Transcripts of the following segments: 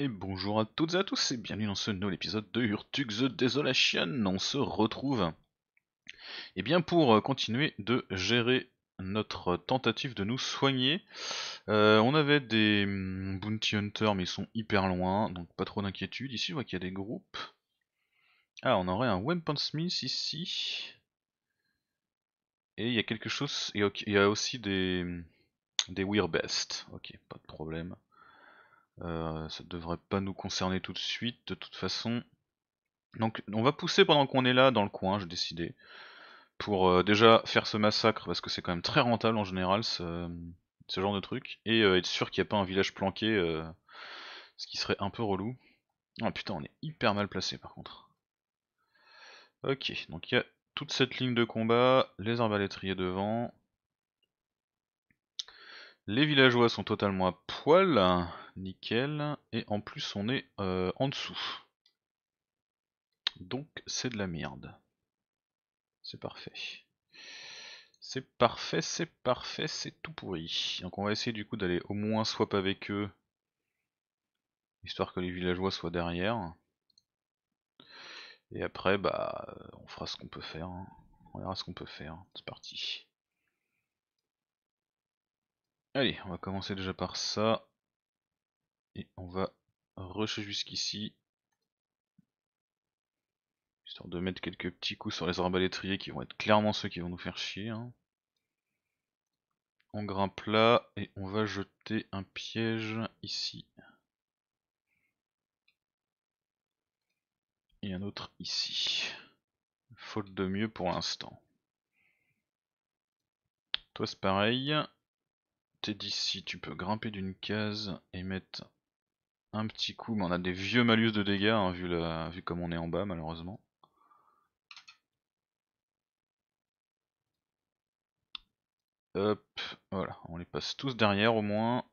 Et bonjour à toutes et à tous et bienvenue dans ce nouvel épisode de Urtug The Desolation. On se retrouve et eh bien pour euh, continuer de gérer notre tentative de nous soigner. Euh, on avait des mm, bounty hunters mais ils sont hyper loin donc pas trop d'inquiétude. Ici je vois qu'il y a des groupes. Ah on aurait un Weapon Smith ici. Et il y a quelque chose. Et il y a aussi des, mm, des Best. Ok, pas de problème. Euh, ça devrait pas nous concerner tout de suite, de toute façon. Donc on va pousser pendant qu'on est là dans le coin, j'ai décidé. Pour euh, déjà faire ce massacre, parce que c'est quand même très rentable en général, ce, genre de truc. Et euh, être sûr qu'il n'y a pas un village planqué, ce qui serait un peu relou. Ah putain, on est hyper mal placé par contre. Ok, donc il y a toute cette ligne de combat, les arbalétriers devant. Les villageois sont totalement à poil nickel. Et en plus on est euh, en dessous. Donc c'est de la merde. C'est parfait. C'est parfait, c'est parfait, c'est tout pourri. Donc on va essayer du coup d'aller au moins swap avec eux. Histoire que les villageois soient derrière. Et après, bah, on fera ce qu'on peut faire. Hein. On verra ce qu'on peut faire. C'est parti. Allez, on va commencer déjà par ça. Et on va rusher jusqu'ici. Histoire de mettre quelques petits coups sur les arbalétriers qui vont être clairement ceux qui vont nous faire chier. Hein. On grimpe là et on va jeter un piège ici. Et un autre ici. Faute de mieux pour l'instant. Toi c'est pareil. T'es d'ici, tu peux grimper d'une case et mettre un petit coup, mais on a des vieux malus de dégâts hein, vu, la, vu comme on est en bas malheureusement. Hop, voilà, on les passe tous derrière au moins.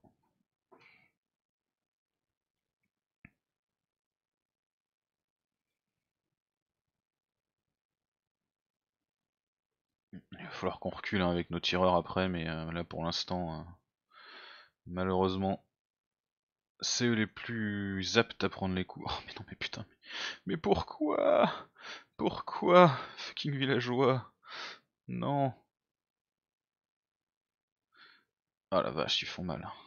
Il va falloir qu'on recule hein, avec nos tireurs après, mais euh, là pour l'instant, euh, malheureusement, c'est eux les plus aptes à prendre les coups. Oh mais non mais putain. Mais, mais pourquoi Pourquoi Fucking villageois. Non. Oh la vache, ils font mal. Hein.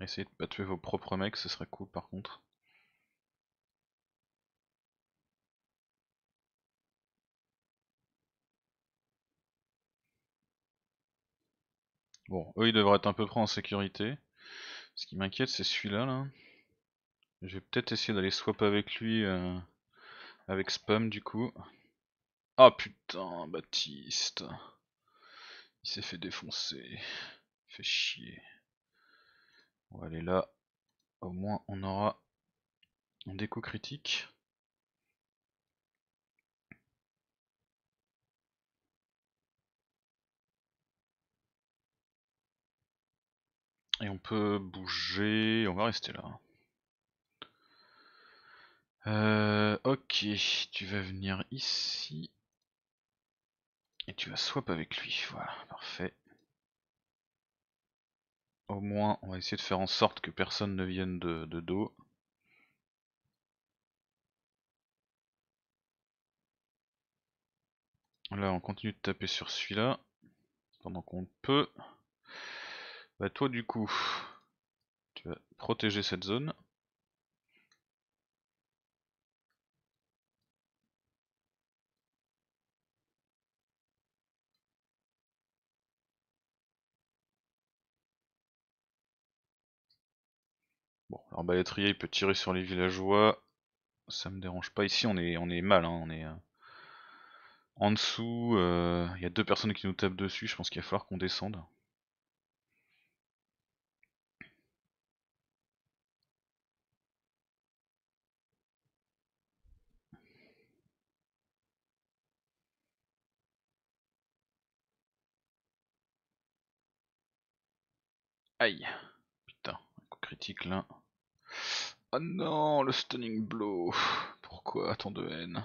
Essayez de pas tuer vos propres mecs, ce serait cool par contre. Bon, eux ils devraient être un peu près en sécurité. Ce qui m'inquiète c'est celui-là là. Je vais peut-être essayer d'aller swap avec lui euh, avec spam du coup. Ah putain Baptiste Il s'est fait défoncer. Fait chier. On va aller là. Au moins on aura un déco critique. Et on peut bouger, on va rester là. Euh, ok, tu vas venir ici. Et tu vas swap avec lui, voilà, parfait. Au moins, on va essayer de faire en sorte que personne ne vienne de, dos. Là, on continue de taper sur celui-là, pendant qu'on peut. Bah toi, du coup, tu vas protéger cette zone. Alors balétrier il peut tirer sur les villageois, ça me dérange pas. Ici on est mal, on est hein. euh, en dessous, euh, il y a deux personnes qui nous tapent dessus, je pense qu'il va falloir qu'on descende. Aïe, putain, un coup critique là. Oh non, le stunning blow. Pourquoi tant de haine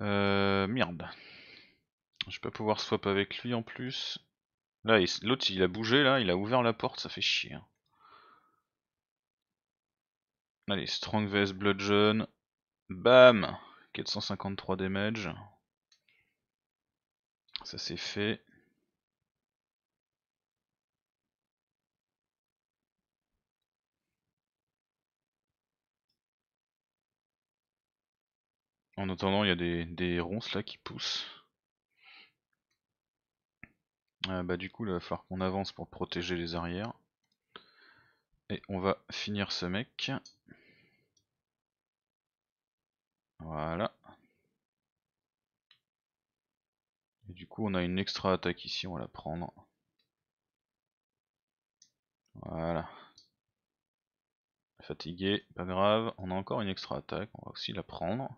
Euh, merde. Je vais pas pouvoir swap avec lui en plus. Là, l'autre il, a bougé là, il a ouvert la porte, ça fait chier. Hein. Allez, Strong Vest Bludgeon. Bam 453 damage. Ça c'est fait. En attendant, il y a des, ronces là qui poussent. Euh, bah du coup, il va falloir qu'on avance pour protéger les arrières. Et on va finir ce mec. Voilà. Et du coup, on a une extra attaque ici, on va la prendre. Voilà. Fatigué, pas grave. On a encore une extra attaque, on va aussi la prendre.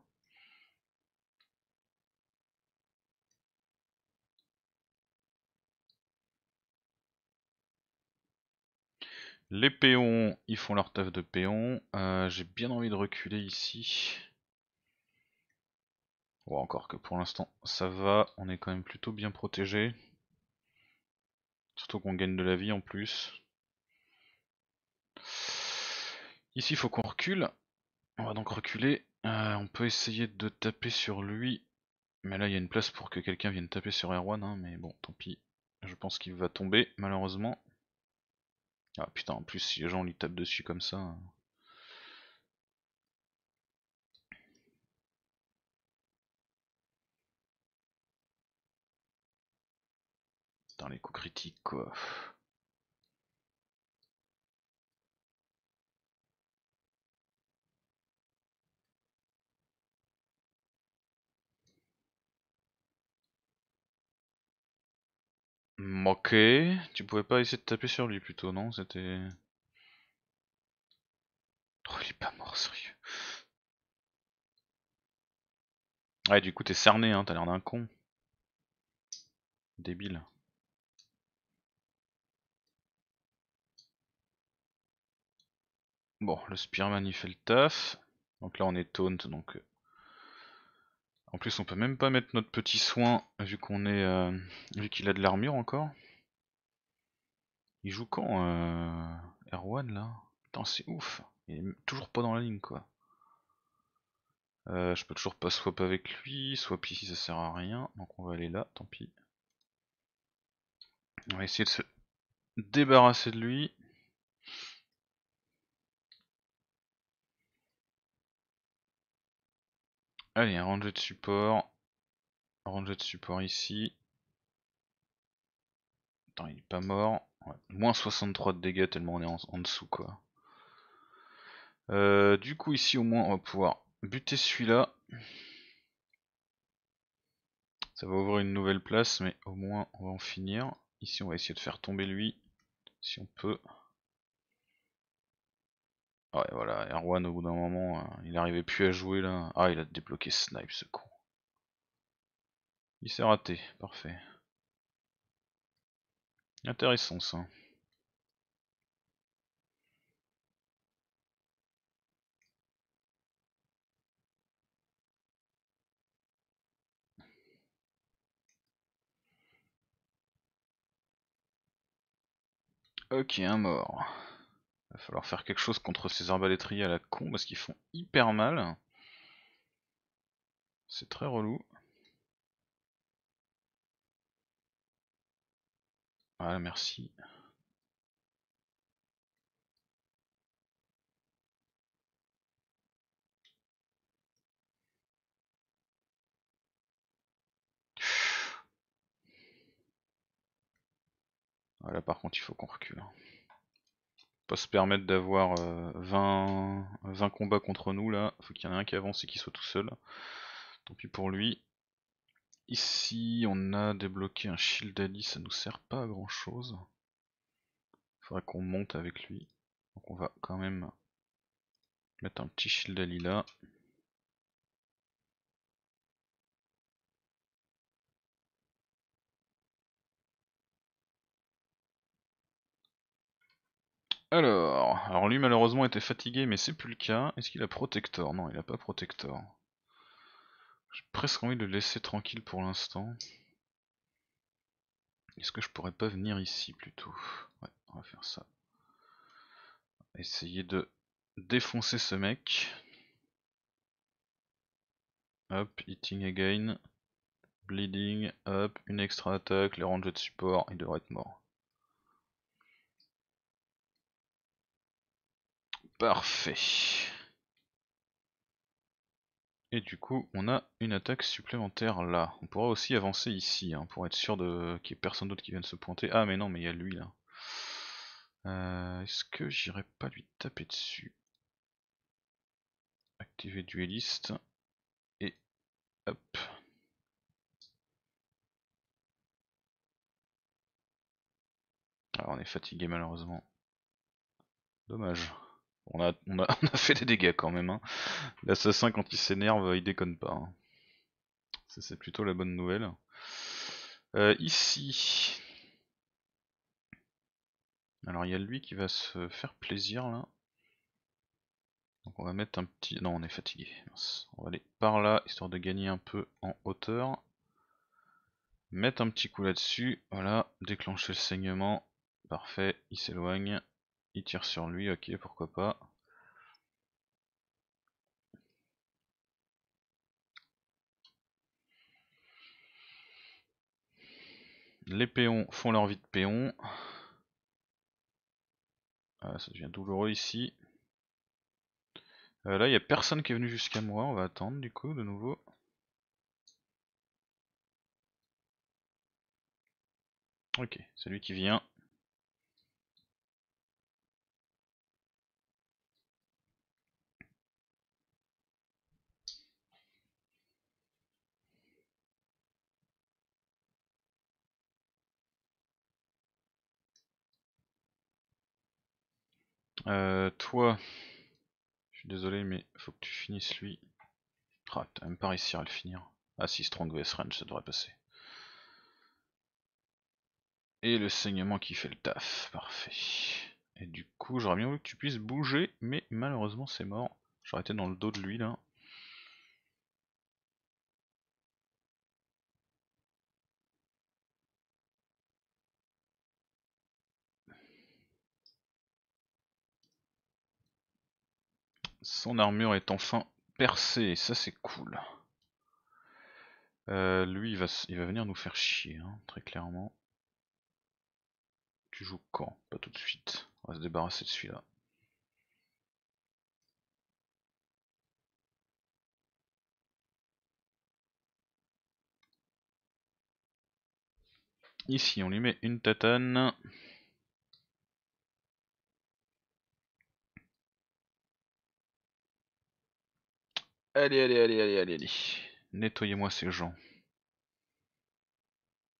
Les péons, ils font leur taf de péons. Euh, j'ai bien envie de reculer ici. Ou encore que pour l'instant, ça va. On est quand même plutôt bien protégé. Surtout qu'on gagne de la vie en plus. Ici, il faut qu'on recule. On va donc reculer. Euh, on peut essayer de taper sur lui. Mais là, il y a une place pour que quelqu'un vienne taper sur Erwan. Hein, mais bon, tant pis. Je pense qu'il va tomber, malheureusement. Ah putain, en plus si les gens lui tapent dessus comme ça. Dans hein. les coups critiques quoi. Mm, ok, tu pouvais pas essayer de taper sur lui plutôt, non C'était... Oh, il est pas mort, sérieux. Ouais, du coup, t'es cerné, hein, t'as l'air d'un con. Débile. Bon, le Spearman il fait le taf. Donc là on est taunt, donc euh, en plus on peut même pas mettre notre petit soin vu qu'on est euh, vu qu'il a de l'armure encore. Il joue quand euh, Erwan là Putain c'est ouf Il est toujours pas dans la ligne quoi. Euh, je peux toujours pas swap avec lui, swap ici ça sert à rien, donc on va aller là, tant pis. On va essayer de se débarrasser de lui. Allez, un ranger de support. Un de support ici. Attends, il est pas mort. Moins 63 de dégâts tellement on est en, dessous quoi. Euh, du coup ici au moins on va pouvoir buter celui-là. Ça va ouvrir une nouvelle place mais au moins on va en finir. Ici on va essayer de faire tomber lui si on peut. Ah ouais, voilà, Erwan, au bout d'un moment, euh, il arrivait plus à jouer là. Ah, il a débloqué Snipe, ce coup Il s'est raté, parfait. Intéressant ça. Ok, un mort. Va falloir faire quelque chose contre ces arbalétriers à la con parce qu'ils font hyper mal. C'est très relou. Voilà, ah, merci. voilà, ah, par contre il faut qu'on recule. Hein pas se permettre d'avoir 20, euh, combats contre nous là, faut qu'il y en ait un qui avance et qui soit tout seul. Tant pis pour lui. Ici on a débloqué un shield Ali, ça nous sert pas à grand chose. Faudrait qu'on monte avec lui. Donc on va quand même mettre un petit shield Ali là. Alors, alors lui malheureusement était fatigué, mais c'est plus le cas. Est-ce qu'il a Protector Non, il a pas Protector. J'ai presque envie de le laisser tranquille pour l'instant. Est-ce que je pourrais pas venir ici plutôt Ouais, on va faire ça. essayer de défoncer ce mec. Hop, eating again. Bleeding, hop, une extra attaque, les rangers de support, il devrait être mort. Parfait. Et du coup, on a une attaque supplémentaire là. On pourra aussi avancer ici, hein, pour être sûr de qu'il n'y ait personne d'autre qui vienne se pointer. Ah mais non, mais il y a lui là. Euh, est-ce que j'irai pas lui taper dessus Activer dueliste. Et hop. Alors ah, on est fatigué malheureusement. Dommage. On a, fait des dégâts quand même. Hein. L'assassin, quand il s'énerve, il déconne pas. Hein. Ça, c'est plutôt la bonne nouvelle. Euh, ici. Alors, il y a lui qui va se faire plaisir là. Donc on va mettre un petit... Non, on est fatigué. On va aller par là, histoire de gagner un peu en hauteur. Mettre un petit coup là-dessus. Voilà, déclencher le saignement. Parfait, il s'éloigne. Il tire sur lui, ok, pourquoi pas. Les péons font leur vie de péons. Ah, ça devient douloureux ici. Euh, là, il n'y a personne qui est venu jusqu'à moi. On va attendre du coup, de nouveau. Ok, c'est lui qui vient. Euh, toi, je suis désolé, mais faut que tu finisses lui. Ah, t'as même pas réussi à le finir. Ah si, Strong vs Range, ça devrait passer. Et le saignement qui fait le taf, parfait. Et du coup, j'aurais bien voulu que tu puisses bouger, mais malheureusement c'est mort. J'aurais été dans le dos de lui là. Son armure est enfin percée, ça c'est cool. Euh, lui, il va, il va, venir nous faire chier, hein, très clairement. Tu joues quand Pas tout de suite. On va se débarrasser de celui-là. Ici, on lui met une tatane. Allez, allez, allez, allez, allez, allez. Nettoyez-moi ces gens.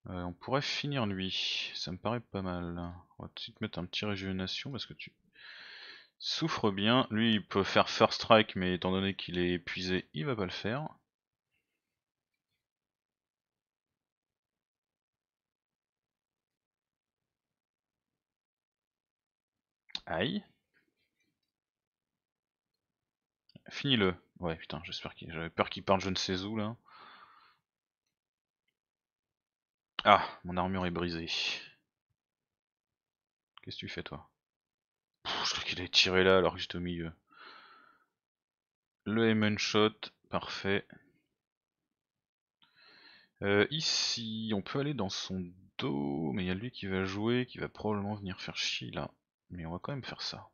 Euh, on pourrait finir lui, ça me paraît pas mal. On va tout mettre un petit régénération parce que tu souffres bien. Lui il peut faire first strike mais étant donné qu'il est épuisé il va pas le faire. Aïe. Finis-le. Ouais, putain, j'espère qu'il. J'avais peur qu'il parte je ne sais où là. Ah, mon armure est brisée. Qu'est-ce que tu fais toi Je crois qu'il est tiré là alors que j'étais au milieu. Le and Shot, parfait. Euh, ici, on peut aller dans son dos, mais il y a lui qui va jouer, qui va probablement venir faire chier là. Mais on va quand même faire ça.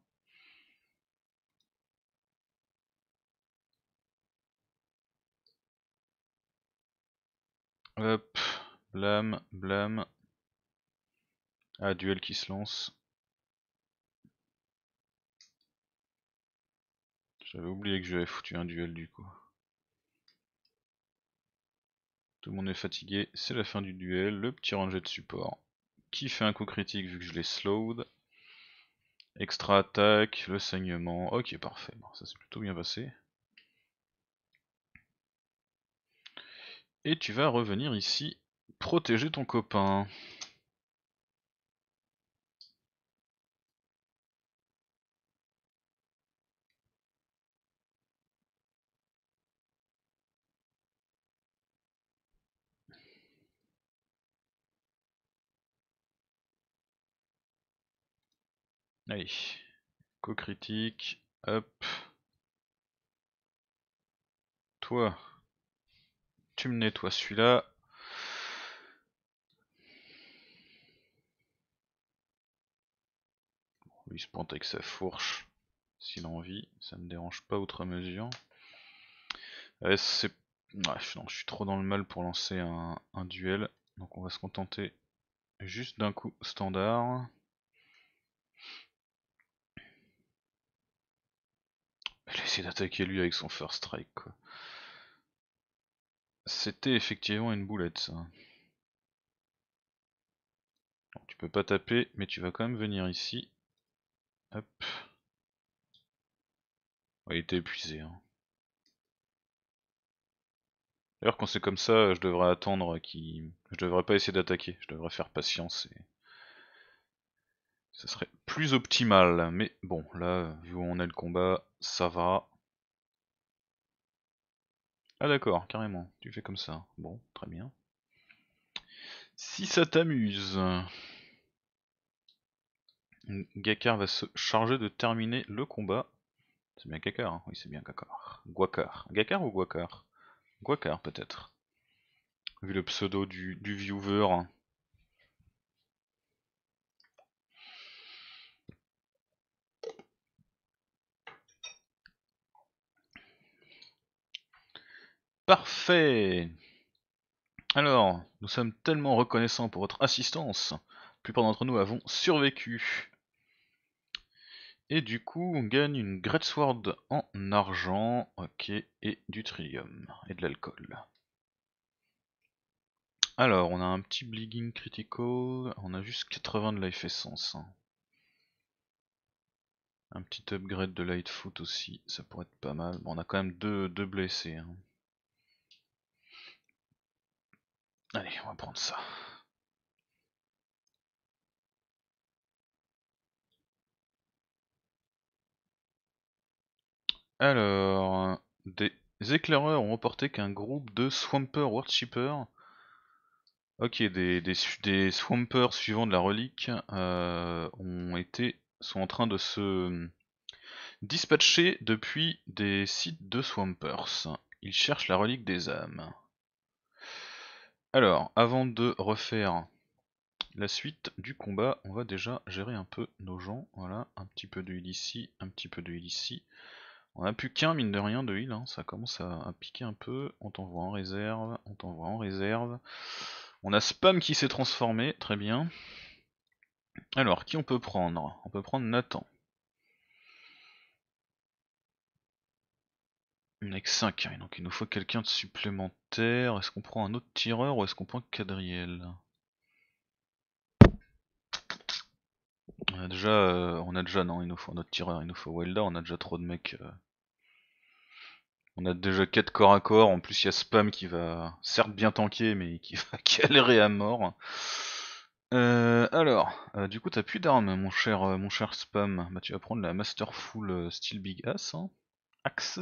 Hop, blâme, blâme. Ah, duel qui se lance. J'avais oublié que j'avais foutu un duel du coup. Tout le monde est fatigué, c'est la fin du duel, le petit ranger de support. Qui fait un coup critique vu que je l'ai slowed. Extra attaque, le saignement, ok parfait, bon, ça s'est plutôt bien passé. Et tu vas revenir ici protéger ton copain. Allez, co-critique, hop. Toi, tu me nettoies celui-là. Lui il se pointe avec sa fourche s'il a envie, ça me dérange pas outre mesure. non, je suis trop dans le mal pour lancer un, duel, donc on va se contenter juste d'un coup standard. Elle essaie d'attaquer lui avec son first strike c'était effectivement une boulette ça. tu peux pas taper, mais tu vas quand même venir ici. Hop. il était épuisé. Hein. D'ailleurs quand c'est comme ça, je devrais attendre qu'il... Je devrais pas essayer d'attaquer, je devrais faire patience et... Ce serait plus optimal, mais bon, là, vu où on est le combat, ça va. Ah d'accord, carrément, tu fais comme ça. Bon, très bien. Si ça t'amuse... Gakar va se charger de terminer le combat. C'est bien Gakar, hein. oui c'est bien Gakar. Guakar. Gakar ou Guakar Guakar peut-être. Vu le pseudo du, du viewer. Hein. Parfait Alors, nous sommes tellement reconnaissants pour votre assistance. La plupart d'entre nous avons survécu. Et du coup, on gagne une Greatsword en argent, ok, et du trillium, et de l'alcool. Alors, on a un petit bleeding critical, on a juste 80 de life essence. Hein. Un petit upgrade de lightfoot aussi, ça pourrait être pas mal. Bon, on a quand même deux, blessés. Hein. Allez, on va prendre ça. Alors, des éclaireurs ont reporté qu'un groupe de Swampers Worshippers, ok, des, Swampers suivants de la relique, euh, ont été, sont en train de se dispatcher depuis des sites de Swampers. Ils cherchent la relique des âmes. Alors, avant de refaire la suite du combat, on va déjà gérer un peu nos gens. Voilà, un petit peu de heal ici, un petit peu de ici. On n'a plus qu'un, mine de rien, de heal. Hein. Ça commence à, piquer un peu. On t'envoie en réserve, on t'envoie en réserve. On a Spam qui s'est transformé, très bien. Alors, qui on peut prendre On peut prendre Nathan. On hein, 5, donc il nous faut quelqu'un de supplémentaire. Est-ce qu'on prend un autre tireur ou est-ce qu'on prend Cadriel On déjà, euh, on a déjà, non, il nous faut un autre tireur, il nous faut wilder, on a déjà trop de mecs. Euh. On a déjà 4 corps à corps, en plus il y a Spam qui va, certes bien tanker, mais qui va galérer à mort. Euh, alors, du coup, t'as plus d'armes, mon cher, mon cher spam. Bah, tu vas prendre la Masterful Steel Big Ass, hein. Axe.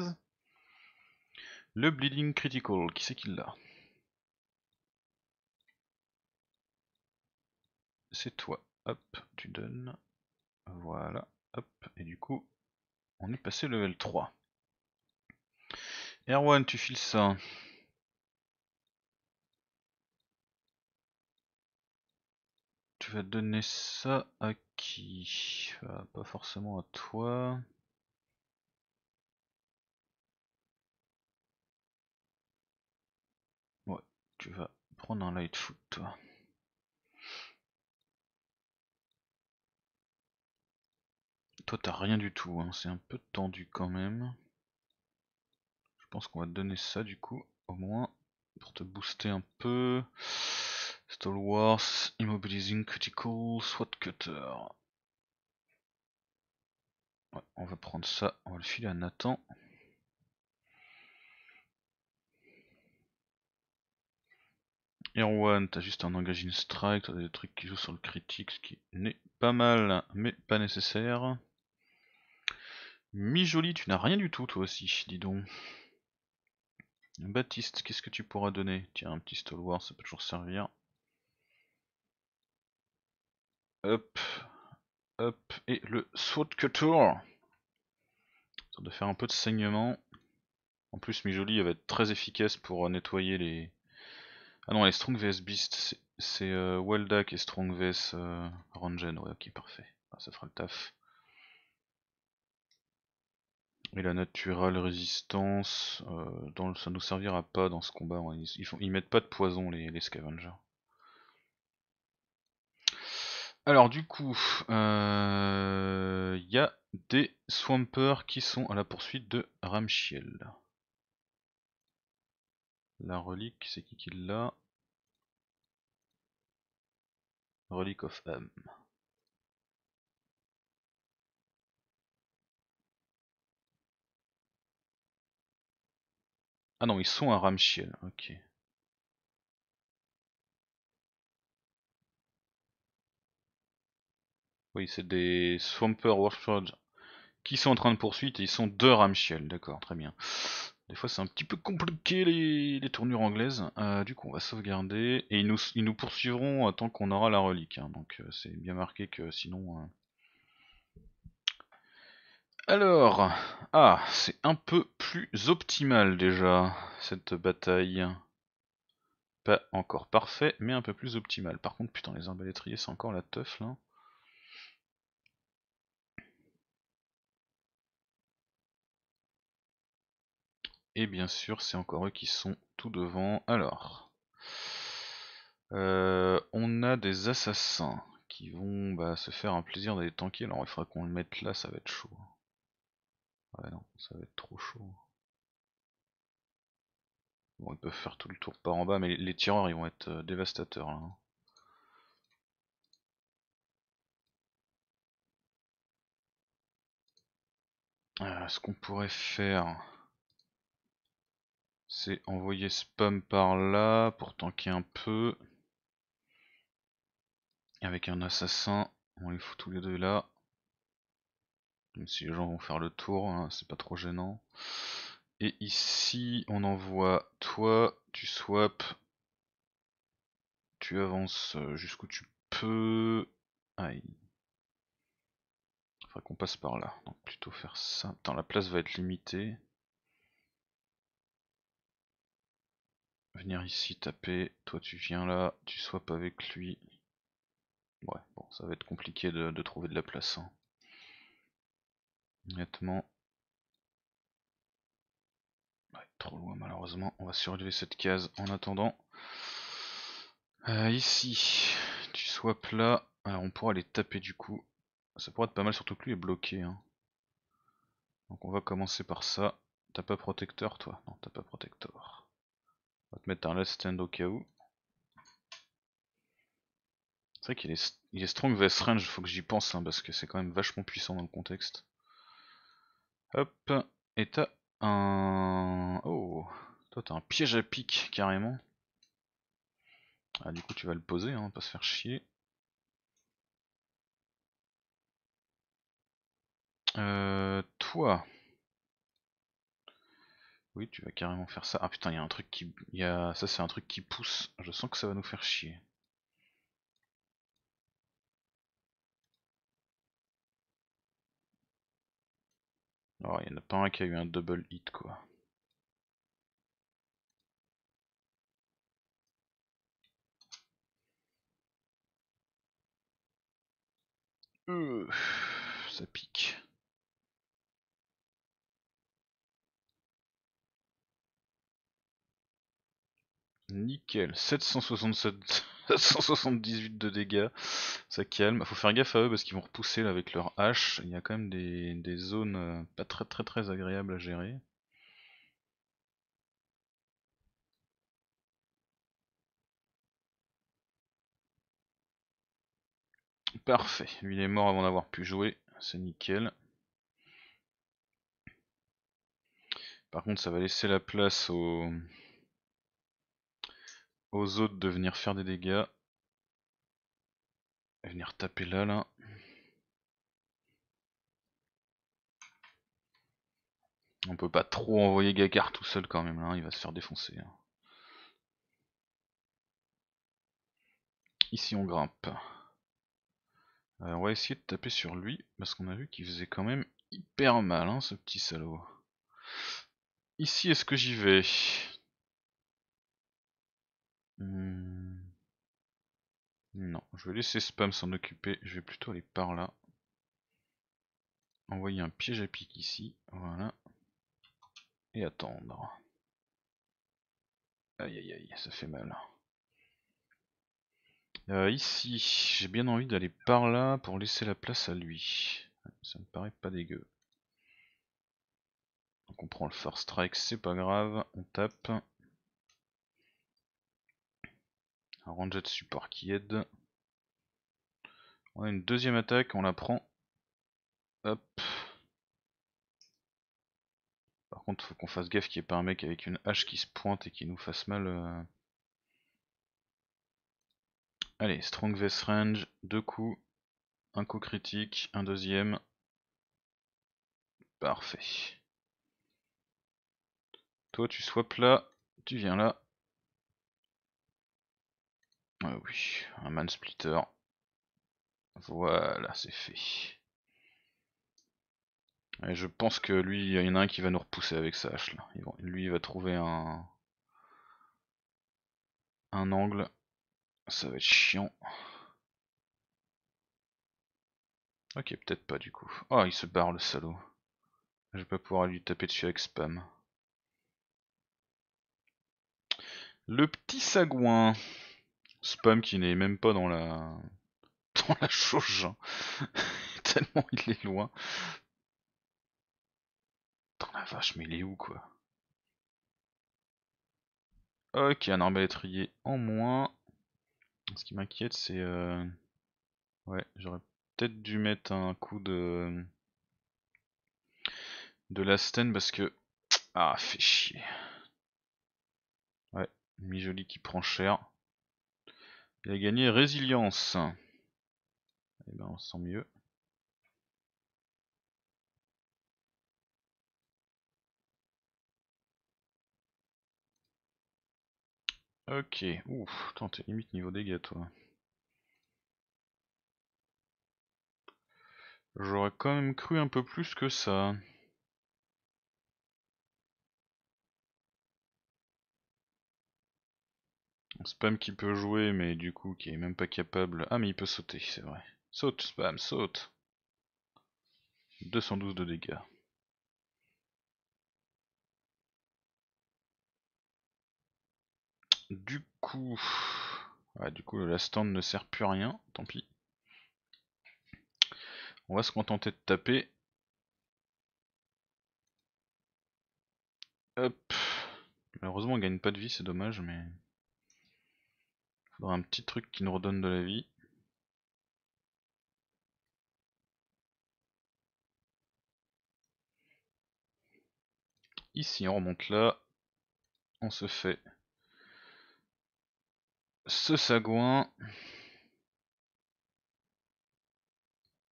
Le Bleeding Critical, qui c'est qu'il l'a C'est toi. Hop, tu donnes. Voilà. Hop. Et du coup, on est passé level 3. Erwan, tu files ça. Tu vas donner ça à qui euh, Pas forcément à toi. Tu vas prendre un light foot, toi. Toi, t'as rien du tout, hein. c'est un peu tendu quand même. Je pense qu'on va te donner ça du coup, au moins, pour te booster un peu. Wars, Immobilizing Critical, SWAT Cutter. Ouais, on va prendre ça, on va le filer à Nathan. One, t'as juste un engaging strike, t'as des trucs qui jouent sur le critique, ce qui n'est pas mal, mais pas nécessaire. Mijoli, tu n'as rien du tout toi aussi, dis donc. Baptiste, qu'est-ce que tu pourras donner Tiens, un petit stalwart, ça peut toujours servir. Hop, hop, et le saut que tour de faire un peu de saignement. En plus, Mijoli va être très efficace pour euh, nettoyer les, ah non, les Strong vs Beast, c'est euh, et Strong vs euh, Rangen. ok, parfait. Ah, ça fera le taf. Et la naturale résistance, ça euh, ne ça nous servira pas dans ce combat. Ils, mettent pas de poison les, scavengers. Alors du coup, euh, il y a des swampers qui sont à la poursuite de Ramchiel. La relique, c'est qui qui l'a Relique of M Ah non, ils sont à Ramchiel, ok. Oui, c'est des Swamper Warforged qui sont en train de poursuite et ils sont deux Ramchiel, d'accord, très bien. Des fois c'est un petit peu compliqué les, tournures anglaises. Euh, du coup on va sauvegarder et ils nous, poursuivront euh, tant qu'on aura la relique. Hein. Donc euh, c'est bien marqué que sinon... Alors, ah, c'est un peu plus optimal déjà cette bataille. Pas encore parfait, mais un peu plus optimal. Par contre, putain, les arbalétriers, c'est encore la teuf là. Et bien sûr, c'est encore eux qui sont tout devant. Alors, euh, on a des assassins qui vont bah, se faire un plaisir d'aller tanker. Alors, il faudra qu'on le mette là, ça va être chaud. Ouais, non, ça va être trop chaud. Bon, ils peuvent faire tout le tour par en bas, mais les tireurs, ils vont être euh, dévastateurs là. Hein. Euh, ce qu'on pourrait faire... C'est envoyer spam par là pour tanker un peu. Avec un assassin, on les fout tous les deux là. Même si les gens vont faire le tour, hein, c'est pas trop gênant. Et ici, on envoie toi, tu swaps, tu avances euh, jusqu'où tu peux. Aïe. Faudrait qu'on passe par là. Donc plutôt faire ça. Attends, la place va être limitée. venir ici taper, toi tu viens là, tu swaps avec lui. Ouais, bon, ça va être compliqué de, trouver de la place. Hein. Honnêtement. trop loin malheureusement. On va surélever cette case en attendant. Euh, ici, tu swaps là. Alors on pourra les taper du coup. Ça pourrait être pas mal, surtout que lui est bloqué. Hein. Donc on va commencer par ça. T'as pas protecteur toi Non, t'as pas protecteur. On va te mettre un last stand au cas où. C'est vrai qu'il est, strong vs range, faut que j'y pense hein, parce que c'est quand même vachement puissant dans le contexte. Hop, et t'as un. Oh Toi t'as un piège à pic carrément. Ah, du coup tu vas le poser, hein, pas se faire chier. Euh, toi, oui, tu vas carrément faire ça. Ah putain, il y a un truc qui. Y a... Ça, c'est un truc qui pousse. Je sens que ça va nous faire chier. Oh, il n'y en a pas un qui a eu un double hit, quoi. Euh, ça pique. Nickel, 767, 778 de dégâts, ça calme. Faut faire gaffe à eux parce qu'ils vont repousser là, avec leur hache. Il y a quand même des, zones euh, pas très très très agréables à gérer. Parfait, lui il est mort avant d'avoir pu jouer, c'est nickel. Par contre ça va laisser la place aux aux autres de venir faire des dégâts. Et venir taper là, là. On peut pas trop envoyer Gagar tout seul quand même, là, hein. il va se faire défoncer. Hein. Ici on grimpe. Euh, on va essayer de taper sur lui, parce qu'on a vu qu'il faisait quand même hyper mal, hein, ce petit salaud. Ici, est-ce que j'y vais Hmm. Non, je vais laisser Spam s'en occuper. Je vais plutôt aller par là. Envoyer un piège à pic ici. Voilà. Et attendre. Aïe aïe aïe, ça fait mal. Euh, ici, j'ai bien envie d'aller par là pour laisser la place à lui. Ça me paraît pas dégueu. Donc on prend le first strike, c'est pas grave, on tape. Un ranger de support qui aide. On a une deuxième attaque, on la prend. Hop. Par contre, faut qu'on fasse gaffe qu'il n'y ait pas un mec avec une hache qui se pointe et qui nous fasse mal. Euh. Allez, Strong Vest Range, deux coups, un coup critique, un deuxième. Parfait. Toi, tu swaps là, tu viens là, ah oui, un man splitter. Voilà, c'est fait. je pense que lui, il y en a un qui va nous repousser avec sa hache là. Lui, il va trouver un un angle. Ça va être chiant. Ok, peut-être pas du coup. Oh, il se barre le salaud. Je vais pas pouvoir lui taper dessus avec spam. Le petit sagouin. Spam qui n'est même pas dans la dans la jauge. Hein. Tellement il est loin. Dans la vache, mais il est où quoi Ok, un arbalétrier en moins. Ce qui m'inquiète, c'est. Euh, ouais, j'aurais peut-être dû mettre un coup de. de la parce que. Ah, fait chier. Ouais, mi-joli qui prend cher. Il a gagné résilience. Et eh ben on sent mieux. Ok, ouf, tant limite niveau dégâts toi. J'aurais quand même cru un peu plus que ça. Spam qui peut jouer, mais du coup qui est même pas capable. Ah, mais il peut sauter, c'est vrai. Saute, Spam, saute 212 de dégâts. Du coup. du coup, la stand ne sert plus à rien, tant pis. On va se contenter de taper. Hop. Malheureusement, on gagne pas de vie, c'est dommage, mais un petit truc qui nous redonne de la vie. Ici, on remonte là. On se fait ce sagouin.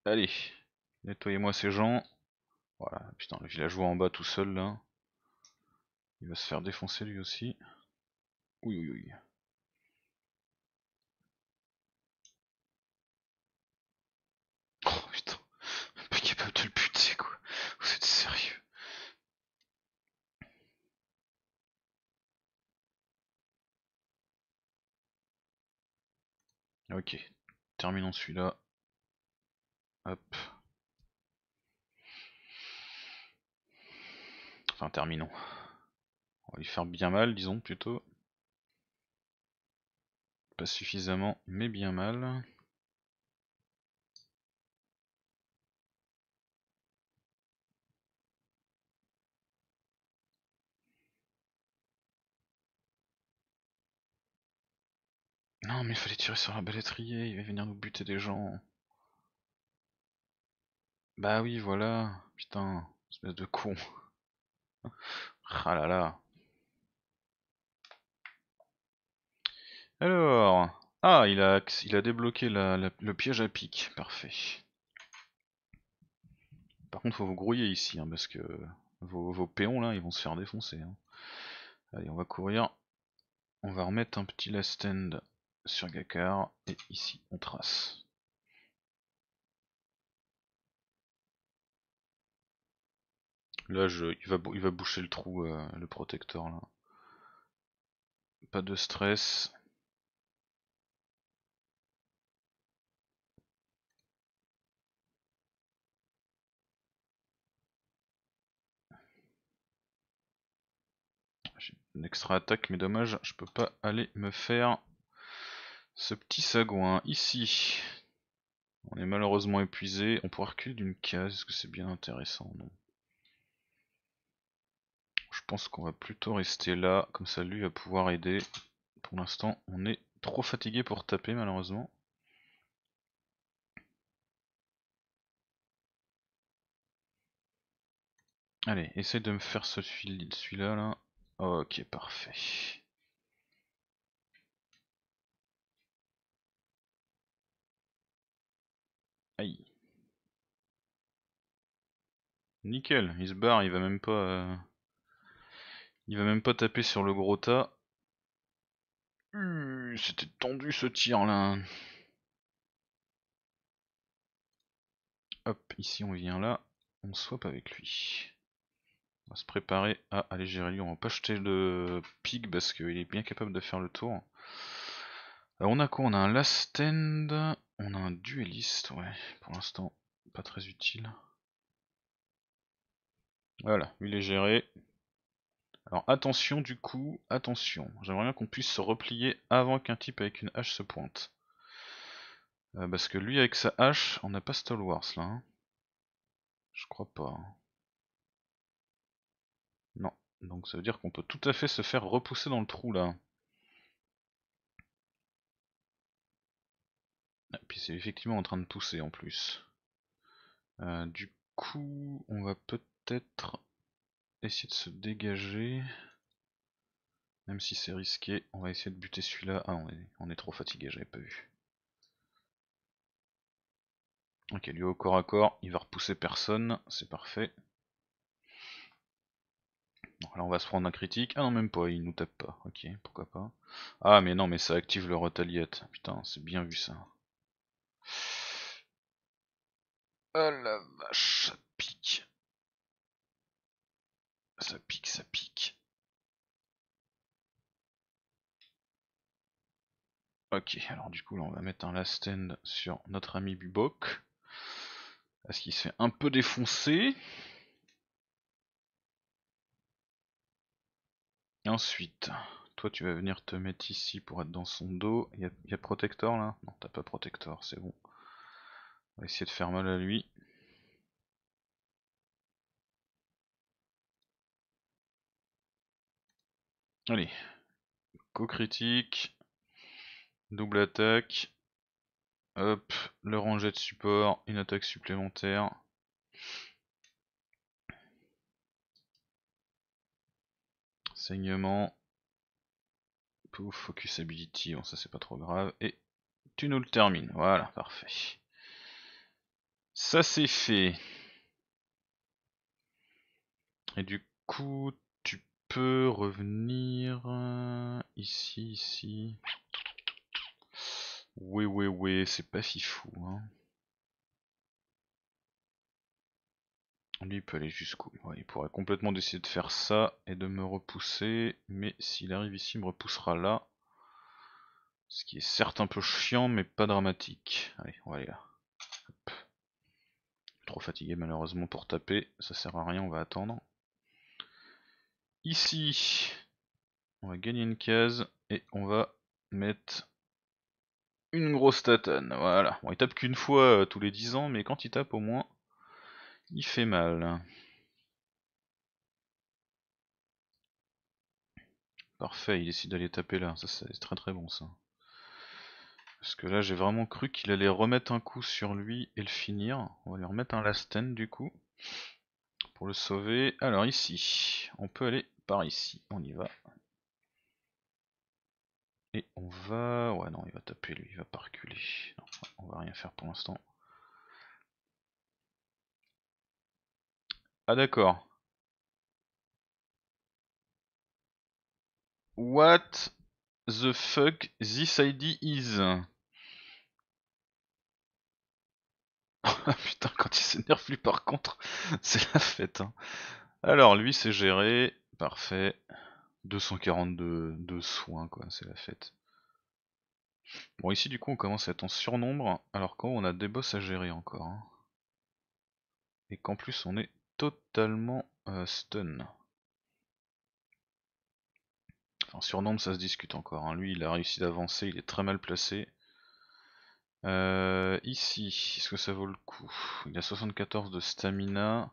Allez, nettoyez-moi ces gens. Voilà, putain, le villageois en bas tout seul là. Il va se faire défoncer lui aussi. Oui, oui, oui. Oh putain, pas capable de le buter quoi. Vous êtes sérieux Ok, terminons celui-là. Hop. Enfin, terminons. On va lui faire bien mal, disons plutôt. Pas suffisamment, mais bien mal. Non, mais il fallait tirer sur la étrier, il va venir nous buter des gens. Bah oui, voilà. Putain, espèce de con. ah là là. Alors. Ah, il a, il a débloqué le piège à pic. Parfait. Par contre, faut vous grouiller ici, hein, parce que vos, péons là, ils vont se faire défoncer. Hein. Allez, on va courir. On va remettre un petit last stand sur Gakar et ici on trace. Là, je, il, va, il va boucher le trou, euh, le protecteur là. Pas de stress. J'ai une extra attaque, mais dommage, je peux pas aller me faire ce petit sagouin, ici. On est malheureusement épuisé. On pourra reculer d'une case. est que c'est bien intéressant Non. Je pense qu'on va plutôt rester là. Comme ça, lui va pouvoir aider. Pour l'instant, on est trop fatigué pour taper, malheureusement. Allez, essaye de me faire ce celui-là. là. Ok, parfait. Nickel, il se barre, il va même pas... Euh, il va même pas taper sur le gros tas. C'était hum, tendu ce tir là. Hop, ici on vient là, on swap avec lui. On va se préparer à aller gérer lui, on va pas jeter le pig parce qu'il est bien capable de faire le tour. Alors on a quoi On a un last stand, on a un dueliste, ouais, pour l'instant pas très utile. Voilà, il est géré. Alors attention du coup, attention. J'aimerais bien qu'on puisse se replier avant qu'un type avec une hache se pointe. Euh, parce que lui avec sa hache, on n'a pas stalwart là. Hein. Je crois pas. Hein. Non, donc ça veut dire qu'on peut tout à fait se faire repousser dans le trou là. Et ah, puis c'est effectivement en train de pousser en plus. Euh, du coup, on va peut-être être essayer de se dégager. Même si c'est risqué, on va essayer de buter celui-là. Ah, on est, trop fatigué, j'avais pas vu. Ok, lui au corps à corps, il va repousser personne, c'est parfait. Bon là on va se prendre un critique. Ah non même pas, il nous tape pas. Ok, pourquoi pas. Ah mais non mais ça active le retaliate. Putain, c'est bien vu ça. Oh la vache, pique. Ça pique, ça pique. Ok, alors du coup là on va mettre un last stand sur notre ami Bubok. Parce qu'il se fait un peu défoncer. Et ensuite, toi tu vas venir te mettre ici pour être dans son dos. Il y, y a, Protector là Non, t'as pas Protector, c'est bon. On va essayer de faire mal à lui. Allez. Co-critique. Double attaque. Hop. Le rangé de support. Une attaque supplémentaire. Saignement. Pouf. Focus ability. Bon, ça c'est pas trop grave. Et tu nous le termines. Voilà, parfait. Ça c'est fait. Et du coup, peut revenir euh, ici, ici. Oui, oui, oui, c'est pas si fou. Hein. Lui, il peut aller jusqu'où Il pourrait complètement décider de faire ça et de me repousser. Mais s'il arrive ici, il me repoussera là. Ce qui est certes un peu chiant, mais pas dramatique. Allez, on va aller là. Trop fatigué malheureusement pour taper. Ça sert à rien, on va attendre ici, on va gagner une case et on va mettre une grosse tatane. Voilà. Bon, il tape qu'une fois euh, tous les 10 ans, mais quand il tape, au moins, il fait mal. Parfait, il décide d'aller taper là. Ça, c'est très très bon ça. Parce que là, j'ai vraiment cru qu'il allait remettre un coup sur lui et le finir. On va lui remettre un last du coup. Pour le sauver. Alors ici, on peut aller par ici, on y va. Et on va... Ouais non, il va taper lui, il va pas reculer. on va rien faire pour l'instant. Ah d'accord. What the fuck this ID is Putain, quand il s'énerve lui par contre, c'est la fête. Hein. Alors lui c'est géré, Parfait. 242 de soins, quoi, c'est la fête. Bon, ici, du coup, on commence à être en surnombre, alors qu'on a des boss à gérer encore. Hein. Et qu'en plus, on est totalement euh, stun. Enfin, surnombre, ça se discute encore. Hein. Lui, il a réussi d'avancer, il est très mal placé. Euh, ici, est-ce que ça vaut le coup Il a 74 de stamina.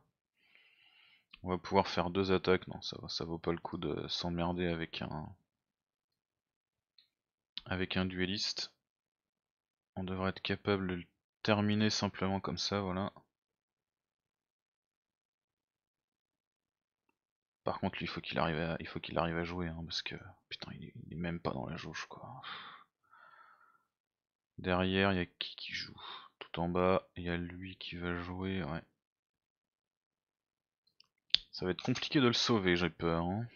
On va pouvoir faire deux attaques, non ça, ça vaut pas le coup de s'emmerder avec un avec un dueliste. On devrait être capable de le terminer simplement comme ça, voilà. Par contre lui faut il arrive il faut qu'il arrive à jouer hein, parce que putain il il est, même pas dans la jauge quoi. Derrière il y a qui qui joue Tout en bas, il y a lui qui va jouer, ouais. Ça va être compliqué de le sauver, j'ai peur. Hein.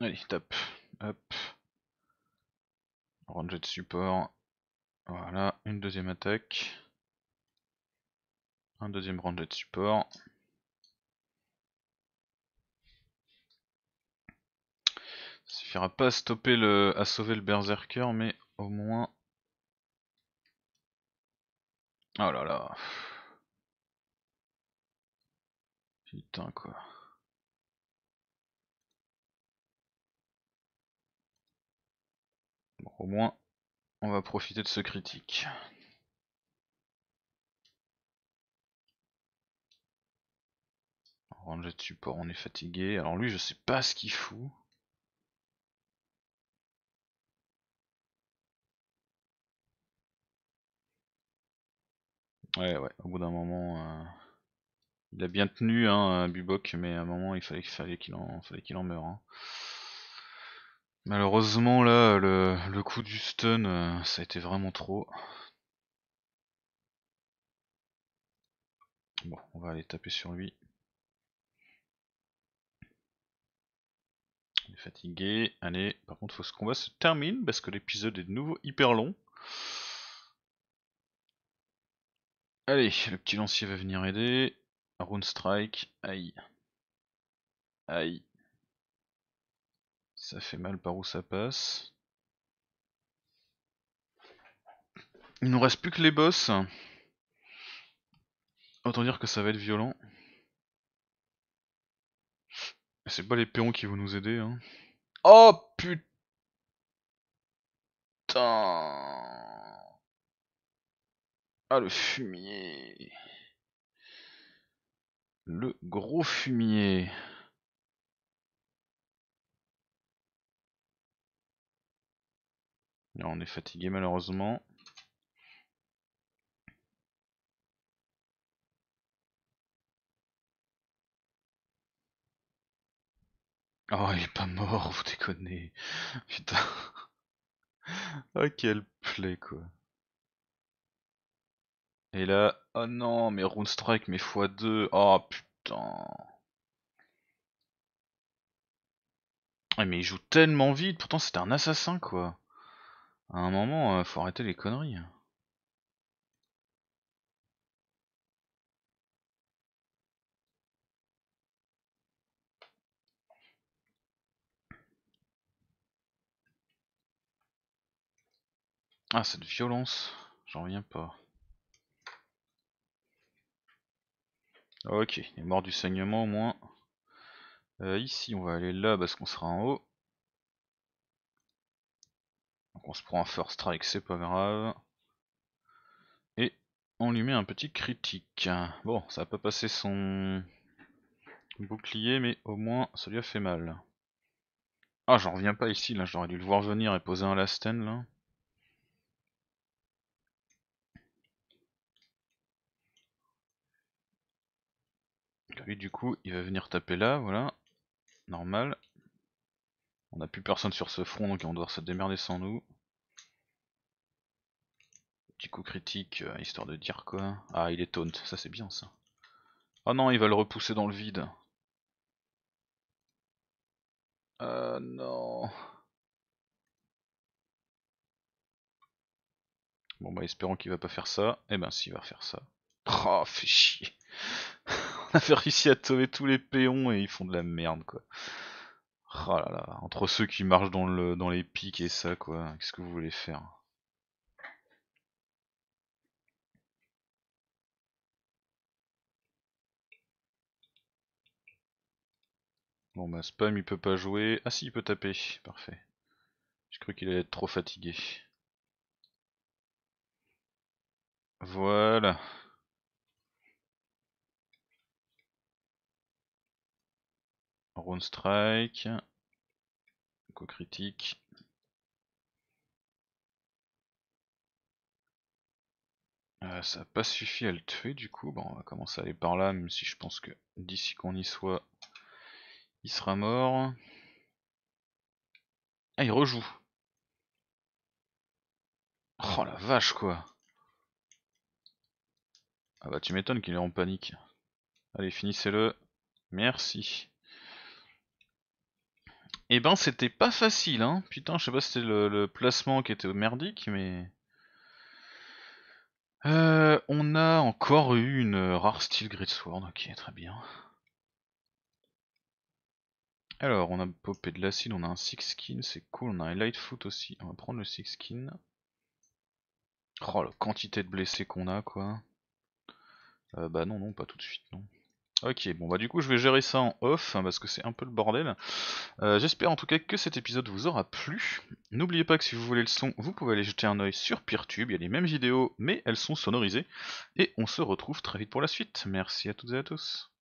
Allez, tape. Hop. Ranger de support. Voilà, une deuxième attaque. Un deuxième rangé de support. Ça suffira pas à stopper le. à sauver le berserker, mais au moins. Oh là là. Putain quoi. au moins on va profiter de ce critique. Ranger de support, on est fatigué. Alors lui, je sais pas ce qu'il fout. Ouais, ouais, au bout d'un moment, euh, il a bien tenu, hein, euh, Bubok, mais à un moment, il fallait qu'il fallait qu'il en, fallait en meure. Hein. Malheureusement là, le, coup du stun, euh, ça a été vraiment trop. Bon, on va aller taper sur lui. Il est fatigué. Allez, par contre, faut que ce combat se termine parce que l'épisode est de nouveau hyper long. Allez, le petit lancier va venir aider. Rune strike. Aïe. Aïe. Ça fait mal par où ça passe. Il nous reste plus que les boss. Autant dire que ça va être violent. C'est pas les péons qui vont nous aider. Hein. Oh putain Ah le fumier Le gros fumier Là on est fatigué malheureusement. Oh il est pas mort, vous déconnez. Putain. Ah quel play quoi. Et là, oh non, mais Rune Strike, mais x2, oh putain. Ah, mais il joue tellement vite, pourtant c'était un assassin quoi. À un moment, euh, faut arrêter les conneries. Ah, cette violence, j'en reviens pas. Ok, il est mort du saignement au moins. Euh, ici, on va aller là parce qu'on sera en haut on se prend un first strike, c'est pas grave. Et on lui met un petit critique. Bon, ça a pas passé son bouclier, mais au moins ça lui a fait mal. Ah, j'en reviens pas ici, là, j'aurais dû le voir venir et poser un last là. Lui, du coup, il va venir taper là, voilà. Normal. On n'a plus personne sur ce front, donc on doit se démerder sans nous coup critique, euh, histoire de dire quoi. Ah, il est taunt, ça c'est bien ça. Oh non, il va le repousser dans le vide. Euh, non. Bon bah espérons qu'il va pas faire ça. Eh ben s'il va faire ça. Oh fait chier. On fait réussi à tomber tous les péons et ils font de la merde quoi. Oh là là, entre ceux qui marchent dans, le, dans les pics et ça quoi, qu'est-ce que vous voulez faire Bon bah spam il peut pas jouer. Ah si il peut taper, parfait. Je cru qu'il allait être trop fatigué. Voilà. Round strike. Co critique. Euh, ça n'a pas suffi à le tuer du coup. Bon, on va commencer à aller par là, même si je pense que d'ici qu'on y soit, il sera mort. Ah, il rejoue. Oh la vache, quoi. Ah bah, tu m'étonnes qu'il est en panique. Allez, finissez-le. Merci. Eh ben, c'était pas facile, hein. Putain, je sais pas si c'était le, placement qui était merdique, mais... Euh, on a encore eu une rare style Greatsword, ok, très bien. Alors, on a popé de l'acide, on a un six skin, c'est cool, on a un light foot aussi, on va prendre le six skin. Oh la quantité de blessés qu'on a quoi. Euh, bah non non pas tout de suite non. Ok bon bah du coup je vais gérer ça en off hein, parce que c'est un peu le bordel. Euh, j'espère en tout cas que cet épisode vous aura plu. N'oubliez pas que si vous voulez le son vous pouvez aller jeter un oeil sur Peertube, il y a les mêmes vidéos mais elles sont sonorisées. Et on se retrouve très vite pour la suite. Merci à toutes et à tous.